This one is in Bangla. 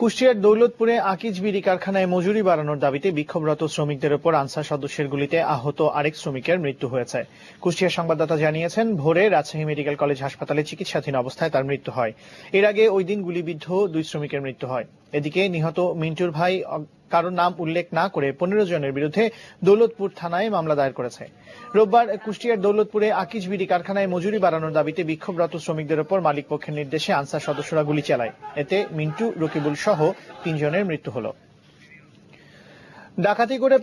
কুষ্টিয়ার দৌলতপুরে আকিজ বিড়ি কারখানায় মজুরি বাড়ানোর দাবিতে বিক্ষোভরত শ্রমিকদের উপর আনসার সদস্যের গুলিতে আহত আরেক শ্রমিকের মৃত্যু হয়েছে কুষ্টিয়ার সংবাদদাতা জানিয়েছেন ভোরে রাজশাহী মেডিকেল কলেজ হাসপাতালে চিকিৎসাধীন অবস্থায় তার মৃত্যু হয় এর আগে ওই দিন গুলিবিদ্ধ দুই শ্রমিকের মৃত্যু হয় এদিকে নিহত মিন্টুর ভাই কারোর নাম উল্লেখ না করে পনেরো জনের বিরুদ্ধে দৌলতপুর থানায় মামলা দায়ের করেছে রোববার কুষ্টিয়ার দৌলতপুরে আকিজ বিড়ি কারখানায় মজুরি বাড়ানোর দাবিতে বিক্ষোভরত শ্রমিকদের ওপর মালিক পক্ষের নির্দেশে আনসার সদস্যরা গুলি চালায় এতে মিন্টু রকিবুল সহ তিনজনের মৃত্যু হল ডাকাতি করে